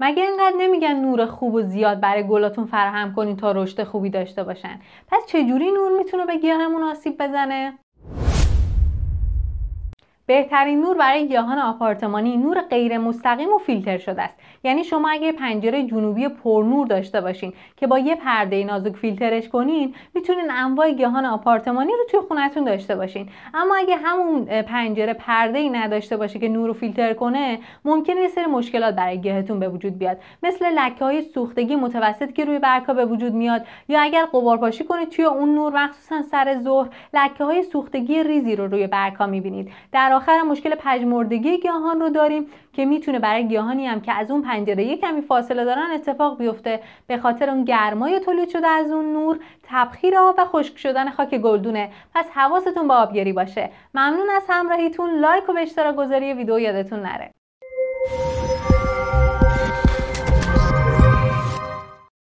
مگه اینقدر نمیگن نور خوب و زیاد برای گلاتون فراهم کنین تا رشد خوبی داشته باشن پس چجوری نور میتونه به گیاهمون آسیب بزنه بهترین نور برای گیاهان آپارتمانی نور غیر مستقیم و فیلتر شده است یعنی شما اگه پنجره جنوبی پرنور داشته باشین که با یه پرده نازک فیلترش کنین میتونین انواع گیاهان آپارتمانی رو توی خونتون داشته باشین اما اگه همون پنجره پرده ای نداشته باشه که نور رو فیلتر کنه ممکنه یه سری مشکلات برای گیاهتون به وجود بیاد مثل لکه های سوختگی متوسط که روی برگ‌ها به وجود میاد یا اگر قبارپاشی کنید توی اون نور مخصوصا سر ظهر لکه های سوختگی ریزی رو روی برگ‌ها میبینید در آخر مشکل پجمردگی گیاهان رو داریم که میتونه برای گیاهانی هم که از اون پنجره یه کمی فاصله دارن اتفاق بیفته به خاطر اون گرمای تولید شده از اون نور تبخیر آب و خشک شدن خاک گلدونه پس حواستون به با آبگیری باشه ممنون از همراهیتون لایک و به اشتراک گذاری ویدیو یادتون نره